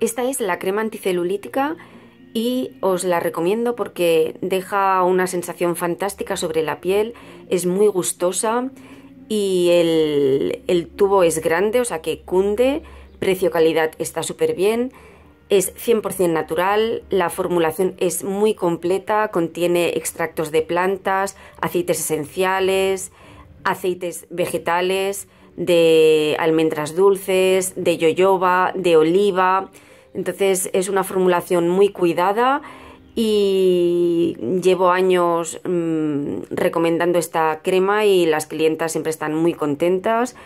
Esta es la crema anticelulítica y os la recomiendo porque deja una sensación fantástica sobre la piel, es muy gustosa y el, el tubo es grande, o sea que cunde, precio-calidad está súper bien, es 100% natural, la formulación es muy completa, contiene extractos de plantas, aceites esenciales, aceites vegetales, de almendras dulces, de yoyoba, de oliva. Entonces es una formulación muy cuidada y llevo años mm, recomendando esta crema y las clientas siempre están muy contentas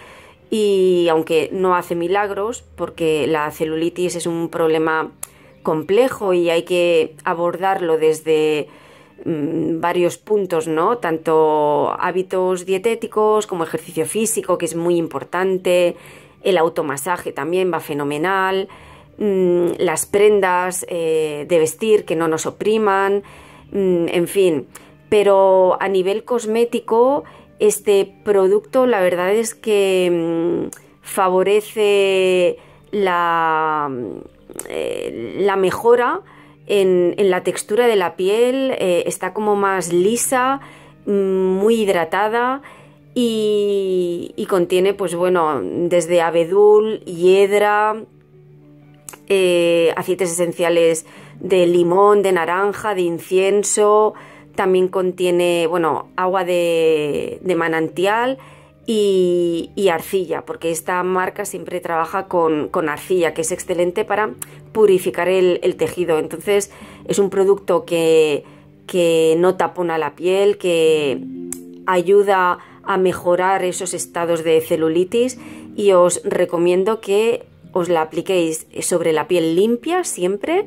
y aunque no hace milagros porque la celulitis es un problema complejo y hay que abordarlo desde Mm, varios puntos, ¿no? Tanto hábitos dietéticos como ejercicio físico, que es muy importante, el automasaje también va fenomenal, mm, las prendas eh, de vestir que no nos opriman, mm, en fin. Pero a nivel cosmético, este producto la verdad es que favorece la eh, mejora en, la textura de la piel, eh, está como más lisa, mm, muy hidratada y, contiene pues bueno, desde abedul, hiedra, eh, aceites esenciales de limón, de naranja, de incienso, también contiene bueno, agua de manantial y, arcilla, porque esta marca siempre trabaja con, arcilla, que es excelente para purificar el, tejido. Entonces es un producto que, que no tapona la piel, que ayuda a mejorar esos estados de celulitis y os recomiendo que os la apliquéis sobre la piel limpia siempre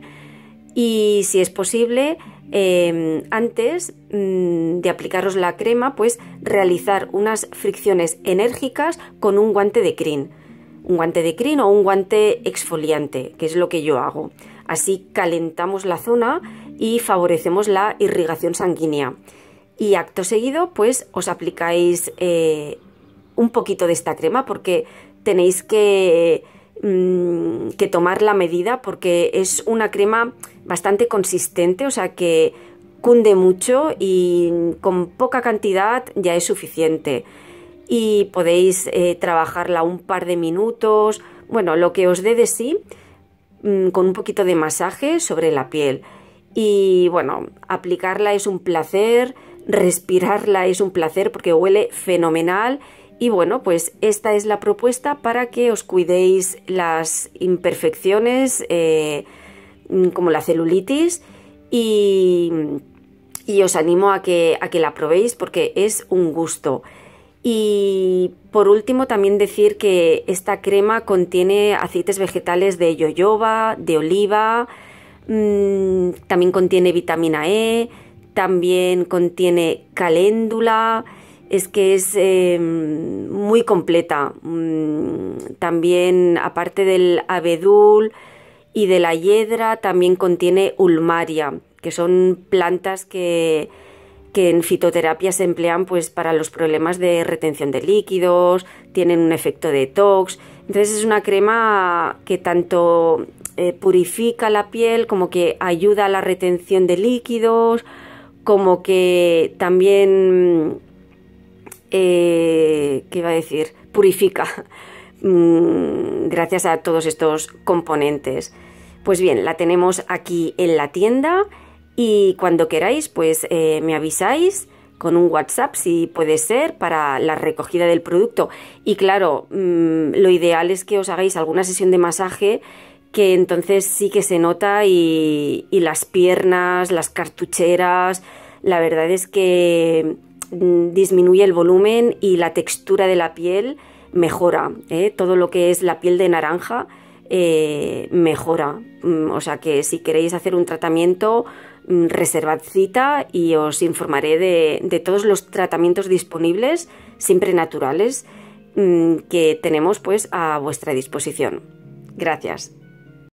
y si es posible, em, antes mm, de aplicaros la crema, pues realizar unas fricciones enérgicas con un guante de crin. Un guante de crin o un guante exfoliante, que es lo que yo hago. Así calentamos la zona y favorecemos la irrigación sanguínea. Y acto seguido, pues os aplicáis eh, un poquito de esta crema porque tenéis que... Mm, que tomar la medida porque es una crema bastante consistente, o sea que cunde mucho y con poca cantidad ya es suficiente. Y podéis eh, trabajarla un par de minutos, bueno, lo que os dé de sí, mm, con un poquito de masaje sobre la piel. Y bueno, aplicarla es un placer, respirarla es un placer porque huele fenomenal y bueno, pues esta es la propuesta para que os cuidéis las imperfecciones eh, como la celulitis y, os animo a que, a que la probéis porque es un gusto. Y por último también decir que esta crema contiene aceites vegetales de yoyoba, de oliva, mm, también contiene vitamina E, también contiene caléndula, es que es em, completa. Mm, también, aparte del abedul y de la hiedra, también contiene ulmaria, que son plantas que, en fitoterapia se emplean pues, para los problemas de retención de líquidos, tienen un efecto detox. Entonces es una crema que tanto eh, purifica la piel como que ayuda a la retención de líquidos, como que también eh, ¿qué iba a decir? Purifica mm, gracias a todos estos componentes. Pues bien, la tenemos aquí en la tienda y cuando queráis pues eh, me avisáis con un WhatsApp si puede ser para la recogida del producto. Y claro, mm, lo ideal es que os hagáis alguna sesión de masaje que entonces sí que se nota y las piernas, las cartucheras, la verdad es que Mm, disminuye el volumen y la textura de la piel mejora. ¿eh? Todo lo que es la piel de naranja eh, mejora. Mm, o sea que si queréis hacer un tratamiento, mm, reservad cita y os informaré de, de todos los tratamientos disponibles, siempre naturales, que tenemos pues a vuestra disposición. Gracias.